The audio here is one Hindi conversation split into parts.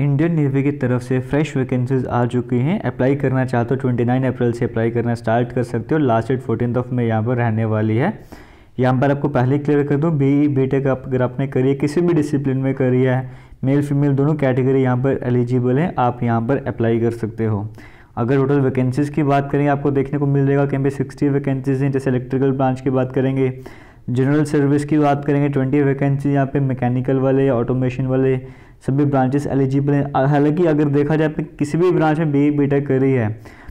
इंडियन नेवी की तरफ से फ्रेश वैकेंसीज आ चुकी हैं अप्लाई करना चाहते हो ट्वेंटी नाइन अप्रैल से अप्लाई करना स्टार्ट कर सकते हो last date fourteen of May यहाँ पर रहने वाली है यहाँ पर आपको पहले क्लियर कर दूँ बी बी टेक आप अगर आपने करी है किसी भी डिसिप्लिन में करी है मेल फीमेल दोनों कैटेगरी यहाँ पर एलिजिबल है आप यहाँ पर अप्लाई कर सकते हो अगर टोटल वैकेंसीज़ की बात करें आपको देखने को मिल जाएगा कि हम सिक्सटी वैकेंसीज़ हैं जैसे इलेक्ट्रिकल ब्रांच की बात करेंगे जनरल सर्विस की बात करेंगे ट्वेंटी वैकेंसी यहाँ पे मैकेनिकल वाले ऑटोमेशन वाले सभी ब्रांचेस एलिजिबल हैं हालांकि अगर देखा जाए तो किसी भी ब्रांच में बी बी टेक करी है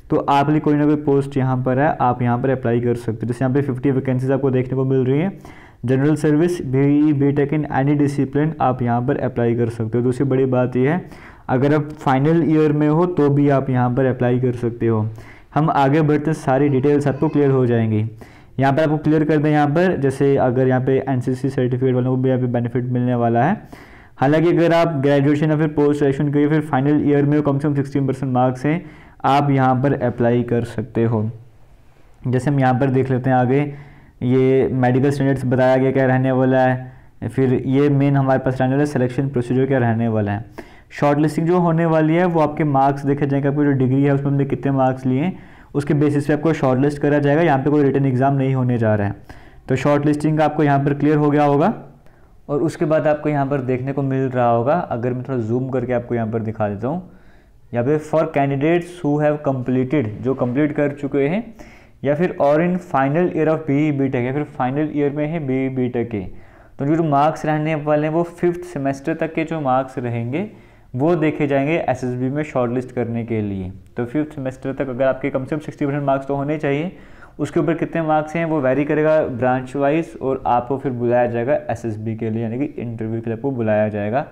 तो लिए कोई ना कोई पोस्ट यहाँ पर है आप यहाँ पर अप्लाई कर सकते हो जैसे यहाँ पे फिफ्टी वैकेंसीज आपको देखने को मिल रही है general service B B tech in any discipline आप यहाँ पर अप्लाई कर सकते हो दूसरी बड़ी बात यह है अगर आप फाइनल ईयर में हो तो भी आप यहाँ पर अप्लाई कर सकते हो हम आगे बढ़ते सारी डिटेल्स आपको क्लियर हो जाएंगी यहाँ पर आपको क्लियर कर दें यहाँ पर जैसे अगर यहाँ पे एनसीसी सर्टिफिकेट वालों को भी यहाँ पे बेनिफिट मिलने वाला है हालांकि अगर आप ग्रेजुएशन या फिर पोस्ट ग्रेजुएशन करिए फिर फाइनल ईयर में कम से कम सिक्सटीन परसेंट मार्क्स हैं आप यहाँ पर अप्लाई कर सकते हो जैसे हम यहाँ पर देख लेते हैं आगे ये मेडिकल स्टैंडर्ड्स बताया गया क्या रहने वाला है फिर ये मेन हमारे पास रहने वाला है सिलेक्शन प्रोसीजर क्या रहने वाला है शॉर्ट जो होने वाली है वो आपके मार्क्स देखे जाएंगे आपकी जो डिग्री है उसमें हमने कितने मार्क्स लिए हैं उसके बेसिस पे आपको शॉर्ट लिस्ट करा जाएगा यहाँ पे कोई रिटर्न एग्ज़ाम नहीं होने जा रहा है तो शॉर्ट लिस्टिंग का आपको यहाँ पर क्लियर हो गया होगा और उसके बाद आपको यहाँ पर देखने को मिल रहा होगा अगर मैं थोड़ा जूम करके आपको यहाँ पर दिखा देता हूँ या फिर for candidates who have completed जो कम्प्लीट कर चुके हैं या फिर और in final year of B B tech या फिर फाइनल ईयर में है बी बी टेक के तो जो मार्क्स रहने वाले हैं वो फिफ्थ सेमेस्टर तक के जो मार्क्स रहेंगे वो देखे जाएंगे एस में शॉर्ट लिस्ट करने के लिए तो फिफ्थ सेमेस्टर तक अगर आपके कम से कम सिक्सटी परसेंट मार्क्स तो होने चाहिए उसके ऊपर कितने मार्क्स हैं वो वेरी करेगा ब्रांच वाइज और आपको फिर बुलाया जाएगा एस के लिए यानी कि इंटरव्यू के लिए आपको बुलाया जाएगा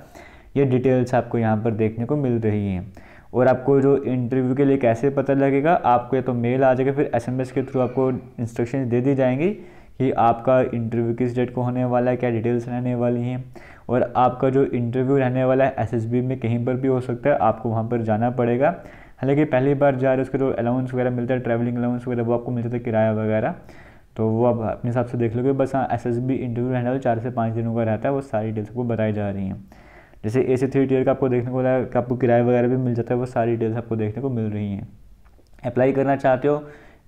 ये डिटेल्स आपको यहाँ पर देखने को मिल रही हैं और आपको जो इंटरव्यू के लिए कैसे पता लगेगा आपको या तो मेल आ जाएगा फिर एस के थ्रू आपको इंस्ट्रक्शन दे दी जाएंगी कि आपका इंटरव्यू किस डेट को होने वाला है क्या डिटेल्स रहने वाली हैं और आपका जो इंटरव्यू रहने वाला है एसएसबी में कहीं पर भी हो सकता है आपको वहाँ पर जाना पड़ेगा हालांकि पहली बार जा रहे उसके जो तो अलाउंस वगैरह मिलता है ट्रैवलिंग अलाउंस वगैरह वो आपको मिलता है किराया वगैरह तो वो आप अपने हिसाब से देख लोगे बस हाँ एस इंटरव्यू रहने वाला चार से पाँच दिनों का रहता है वो सारी डिटेल्स आपको बताई जा रही हैं जैसे ए सी थ्री टीयर का आपको देखने को मिला है आपको किराया वगैरह भी मिल जाता है वो सारी डिटेल्स आपको देखने को मिल रही हैं अप्लाई करना चाहते हो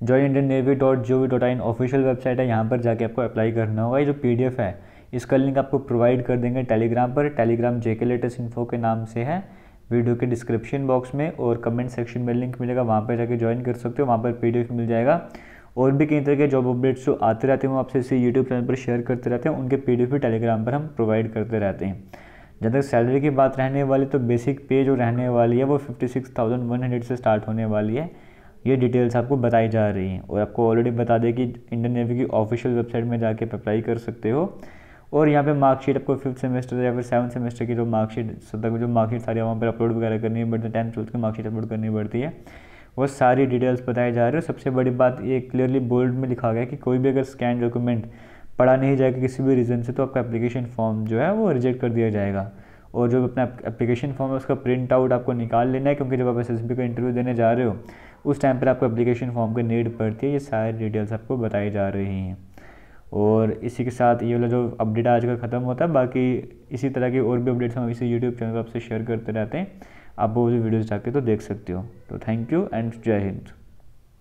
join Indian navy dot G O V dot in official website है यहाँ पर जाके आपको अप्लाई करना होगा ये जो पी डी एफ है इसका लिंक आपको प्रोवाइड कर देंगे टेलीग्राम पर टेलीग्राम जे के लेटेस्ट इन्फो के नाम से है वीडियो के डिस्क्रिप्शन बॉक्स में और कमेंट सेक्शन में लिंक मिलेगा वहाँ पर जाके ज्वाइन कर सकते हो वहाँ पर पी मिल जाएगा और भी कई तरह के जॉब अपडेट्स जो आते रहते हैं वो आपसे इसी यूट्यूब चैनल पर शेयर करते रहते हैं उनके पी भी टेलीग्राम पर हम प्रोवाइड करते रहते हैं जहाँ तक सैलरी की बात रहने वाली तो बेसिक पे जो रहने वाली है वो fifty six thousand one hundred से स्टार्ट होने वाली है ये डिटेल्स आपको बताई जा रही हैं और आपको ऑलरेडी बता दें कि इंडियन नेवी की ऑफिशियल वेबसाइट में जाके अप्लाई कर सकते हो और यहाँ पे मार्कशीट आपको फिफ्थ सेमेस्टर या फिर सेवन्थ सेमेस्टर की जो मार्कशीट तक जो मार्कशीट सारी वहाँ पर अपलोड वगैरह करनी पड़ती है टेंथ ट्वेल्थ की मार्कशीट अपलोड करनी पड़ती है वो सारी डिटेल्स बताई जा रही है सबसे बड़ी बात ये क्लियरली बोल्ड में लिखा गया कि कोई भी अगर स्कैन डॉक्यूमेंट पढ़ा नहीं जाएगा किसी भी रीज़न से तो आपका एप्लीकेशन फॉर्म जो है वो रिजेक्ट कर दिया जाएगा और जो अपना एप्लीकेशन फॉर्म है उसका प्रिंट आउट आपको निकाल लेना है क्योंकि जब आप एस एस बी का इंटरव्यू देने जा रहे हो उस टाइम पर आपको एप्लीकेशन फॉर्म की नीड पड़ती है ये सारी डिटेल्स आपको बताई जा रही हैं और इसी के साथ ये वाला जो अपडेट आज का ख़त्म होता है बाकी इसी तरह की और भी अपडेट्स हम इसी यूट्यूब चैनल पर आपसे शेयर करते रहते हैं आप वो वीडियोज़ जाके तो देख सकते हो तो थैंक यू एंड जय हिंद